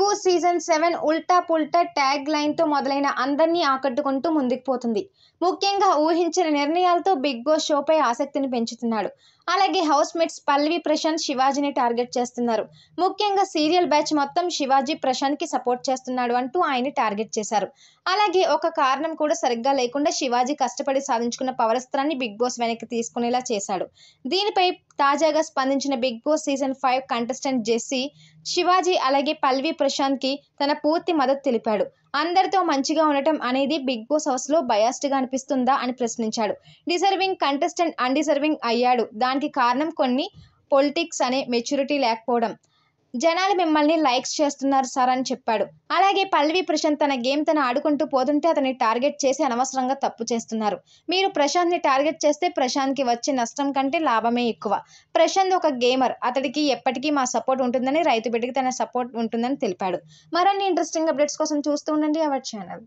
Tipu season seven ఉల్టా పుల్టా tag లైన్తో మొదలైన అందరినీ ఆకట్టుకుంటూ ముందుకు పోతుంది ముఖ్యంగా ఊహించిన నిర్ణయాలతో బిగ్ బాస్ షోపై ఆసక్తిని పెంచుతున్నాడు అలాగే హౌస్ మేట్స్ పల్లవి ప్రశాంత్ శివాజీని టార్గెట్ చేస్తున్నారు ముఖ్యంగా సీరియల్ బ్యాచ్ మొత్తం శివాజీ ప్రశాంత్కి సపోర్ట్ చేస్తున్నాడు అంటూ ఆయన్ని టార్గెట్ చేశారు అలాగే ఒక కారణం కూడా సరిగ్గా లేకుండా శివాజీ కష్టపడి సాధించుకున్న పవరస్త్రాన్ని బిగ్ బాస్ వెనక్కి తీసుకునేలా చేశాడు దీనిపై తాజాగా స్పందించిన Bigg Boss season five contestant Jessie Shivaji అలాగే పల్వి ప్రశాంత్కి తన పూర్తి మద్దతు తెలిపాడు అందరితో మంచిగా ఉండటం అనేది బిగ్ బాస్ హౌస్లో బయాస్డ్గా అనిపిస్తుందా అని ప్రశ్నించాడు డిజర్వింగ్ కంటెస్టెంట్ అన్డిజర్వింగ్ అయ్యాడు దానికి కారణం కొన్ని పొలిటిక్స్ అనే మెచ్యూరిటీ లేకపోవడం జనాలు మిమ్మల్ని లైక్స్ చేస్తున్నారు సార్ అని చెప్పాడు అలాగే పల్లవి ప్రశాంత్ తన గేమ్ తను ఆడుకుంటూ పోతుంటే అతన్ని టార్గెట్ చేసి అనవసరంగా తప్పు చేస్తున్నారు మీరు ప్రశాంత్ని టార్గెట్ చేస్తే కి వచ్చే నష్టం కంటే లాభమే ఎక్కువ ప్రశాంత్ ఒక గేమర్ అతడికి ఎప్పటికీ మా సపోర్ట్ ఉంటుందని రైతు బిడ్డకి తన సపోర్ట్ ఉంటుందని తెలిపాడు మరిన్ని ఇంట్రెస్టింగ్ అప్డేట్స్ కోసం చూస్తూ ఉండండి అవర్ ఛానల్